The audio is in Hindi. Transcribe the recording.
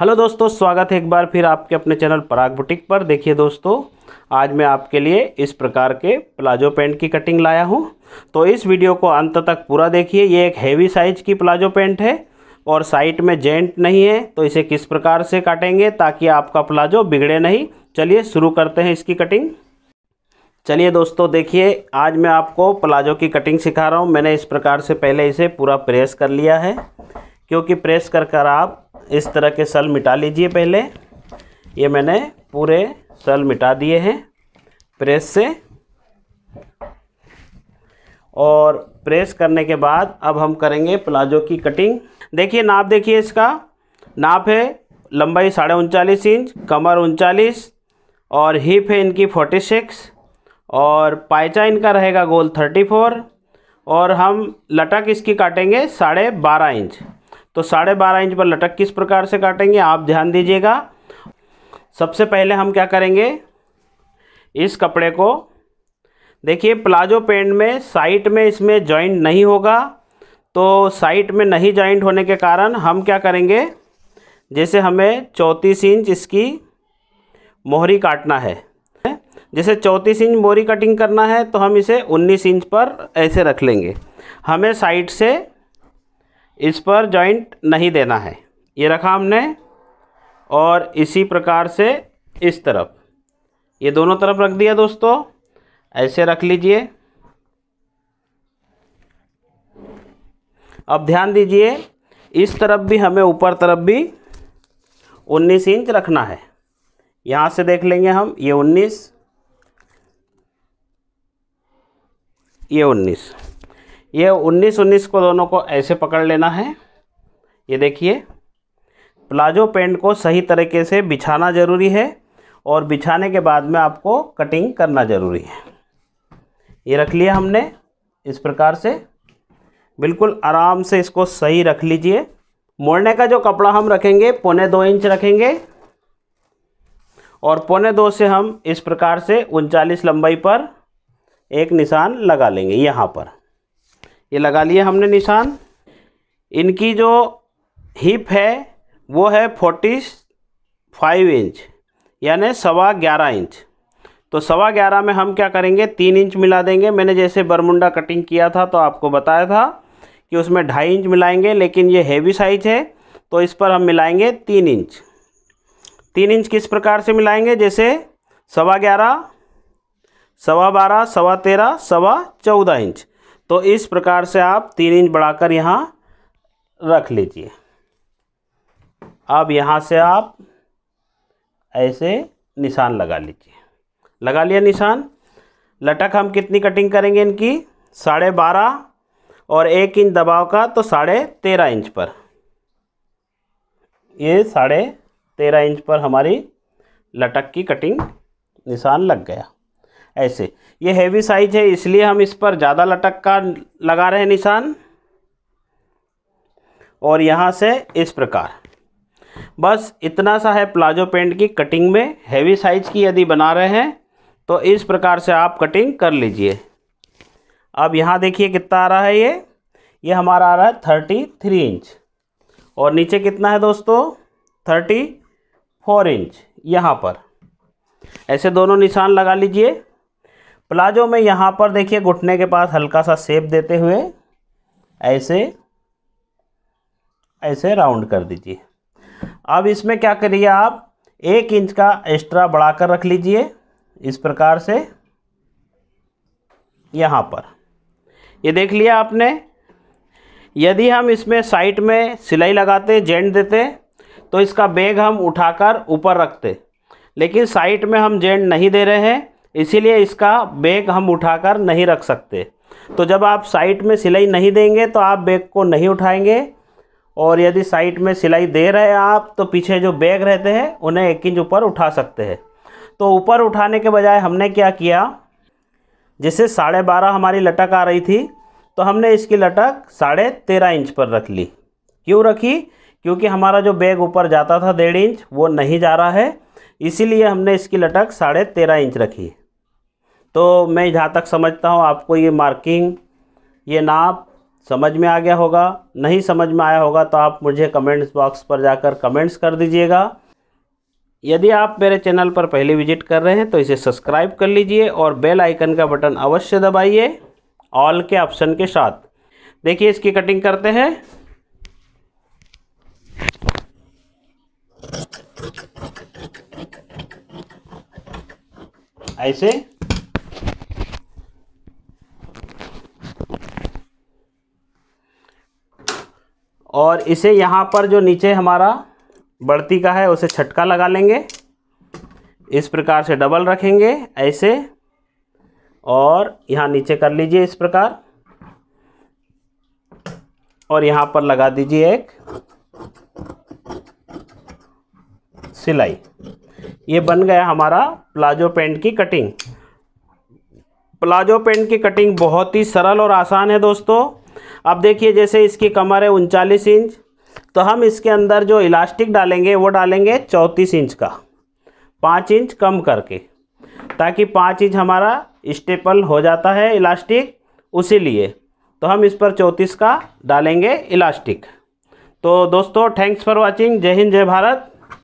हेलो दोस्तों स्वागत है एक बार फिर आपके अपने चैनल पराग बुटीक पर देखिए दोस्तों आज मैं आपके लिए इस प्रकार के प्लाजो पैंट की कटिंग लाया हूँ तो इस वीडियो को अंत तक पूरा देखिए ये एक हैवी साइज की प्लाजो पैंट है और साइड में जेंट नहीं है तो इसे किस प्रकार से काटेंगे ताकि आपका प्लाजो बिगड़े नहीं चलिए शुरू करते हैं इसकी कटिंग चलिए दोस्तों देखिए आज मैं आपको प्लाजो की कटिंग सिखा रहा हूँ मैंने इस प्रकार से पहले इसे पूरा प्रेस कर लिया है क्योंकि प्रेस कर कर आप इस तरह के सल मिटा लीजिए पहले ये मैंने पूरे सल मिटा दिए हैं प्रेस से और प्रेस करने के बाद अब हम करेंगे प्लाजो की कटिंग देखिए नाप देखिए इसका नाप है लंबाई साढ़े उनचालीस इंच कमर उनचालीस और हिप है इनकी फोर्टी सिक्स और पाइचा इनका रहेगा गोल थर्टी फोर और हम लटक इसकी काटेंगे साढ़े बारह इंच तो साढ़े बारह इंच पर लटक किस प्रकार से काटेंगे आप ध्यान दीजिएगा सबसे पहले हम क्या करेंगे इस कपड़े को देखिए प्लाजो पेंट में साइट में इसमें जॉइंट नहीं होगा तो साइट में नहीं जॉइंट होने के कारण हम क्या करेंगे जैसे हमें चौंतीस इंच इसकी मोहरी काटना है जैसे चौंतीस इंच मोहरी कटिंग करना है तो हम इसे उन्नीस इंच पर ऐसे रख लेंगे हमें साइड से इस पर जॉइंट नहीं देना है ये रखा हमने और इसी प्रकार से इस तरफ ये दोनों तरफ रख दिया दोस्तों ऐसे रख लीजिए अब ध्यान दीजिए इस तरफ भी हमें ऊपर तरफ भी 19 इंच रखना है यहाँ से देख लेंगे हम ये 19 ये 19 ये उन्नीस उन्नीस को दोनों को ऐसे पकड़ लेना है ये देखिए प्लाजो पेंट को सही तरीके से बिछाना ज़रूरी है और बिछाने के बाद में आपको कटिंग करना ज़रूरी है ये रख लिया हमने इस प्रकार से बिल्कुल आराम से इसको सही रख लीजिए मोड़ने का जो कपड़ा हम रखेंगे पौने दो इंच रखेंगे और पौने दो से हम इस प्रकार से उनचालीस लंबाई पर एक निशान लगा लेंगे यहाँ पर ये लगा लिया हमने निशान इनकी जो हिप है वो है फोर्टी फाइव इंच यानी सवा ग्यारह इंच तो सवा ग्यारह में हम क्या करेंगे तीन इंच मिला देंगे मैंने जैसे बरमुंडा कटिंग किया था तो आपको बताया था कि उसमें ढाई इंच मिलाएंगे लेकिन ये हैवी साइज है तो इस पर हम मिलाएंगे तीन इंच तीन इंच किस प्रकार से मिलाएंगे जैसे सवा ग्यारह सवा बारह सवा तेरह सवा चौदह इंच तो इस प्रकार से आप तीन इंच बढ़ाकर यहाँ रख लीजिए अब यहाँ से आप ऐसे निशान लगा लीजिए लगा लिया निशान लटक हम कितनी कटिंग करेंगे इनकी साढ़े बारह और एक इंच दबाव का तो साढ़े तेरह इंच पर ये साढ़े तेरह इंच पर हमारी लटक की कटिंग निशान लग गया ऐसे ये हैवी साइज है इसलिए हम इस पर ज़्यादा लटक का लगा रहे हैं निशान और यहाँ से इस प्रकार बस इतना सा है प्लाजो पेंट की कटिंग में हैवी साइज की यदि बना रहे हैं तो इस प्रकार से आप कटिंग कर लीजिए अब यहाँ देखिए कितना आ रहा है ये ये हमारा आ रहा है थर्टी थ्री इंच और नीचे कितना है दोस्तों थर्टी फोर इंच यहाँ पर ऐसे दोनों निशान लगा लीजिए प्लाजो में यहाँ पर देखिए घुटने के पास हल्का सा सेप देते हुए ऐसे ऐसे राउंड कर दीजिए अब इसमें क्या करिए आप एक इंच का एक्स्ट्रा बढ़ा कर रख लीजिए इस प्रकार से यहाँ पर ये देख लिया आपने यदि हम इसमें साइड में सिलाई लगाते जेंट देते तो इसका बैग हम उठाकर ऊपर रखते लेकिन साइड में हम जेंट नहीं दे रहे हैं इसीलिए इसका बैग हम उठाकर नहीं रख सकते तो जब आप साइट में सिलाई नहीं देंगे तो आप बैग को नहीं उठाएंगे और यदि साइट में सिलाई दे रहे हैं आप तो पीछे जो बैग रहते हैं उन्हें एक इंच ऊपर उठा सकते हैं तो ऊपर उठाने के बजाय हमने क्या किया जैसे साढ़े बारह हमारी लटक आ रही थी तो हमने इसकी लटक साढ़े तेरह इंच पर रख ली क्यों रखी क्योंकि हमारा जो बैग ऊपर जाता था डेढ़ इंच वो नहीं जा रहा है इसीलिए हमने इसकी लटक साढ़े तेरह इंच रखी तो मैं जहाँ तक समझता हूँ आपको ये मार्किंग ये नाप समझ में आ गया होगा नहीं समझ में आया होगा तो आप मुझे कमेंट्स बॉक्स पर जाकर कमेंट्स कर दीजिएगा यदि आप मेरे चैनल पर पहले विजिट कर रहे हैं तो इसे सब्सक्राइब कर लीजिए और बेल आइकन का बटन अवश्य दबाइए ऑल के ऑप्शन के साथ देखिए इसकी कटिंग करते हैं ऐसे और इसे यहाँ पर जो नीचे हमारा बढ़ती का है उसे छटका लगा लेंगे इस प्रकार से डबल रखेंगे ऐसे और यहाँ नीचे कर लीजिए इस प्रकार और यहाँ पर लगा दीजिए एक सिलाई ये बन गया हमारा प्लाजो पेंट की कटिंग प्लाजो पेंट की कटिंग बहुत ही सरल और आसान है दोस्तों अब देखिए जैसे इसकी कमर है उनचालीस इंच तो हम इसके अंदर जो इलास्टिक डालेंगे वो डालेंगे चौंतीस इंच का पाँच इंच कम करके ताकि पाँच इंच हमारा स्टेपल हो जाता है इलास्टिक उसी लिए तो हम इस पर चौंतीस का डालेंगे इलास्टिक तो दोस्तों थैंक्स फॉर वाचिंग जय हिंद जय भारत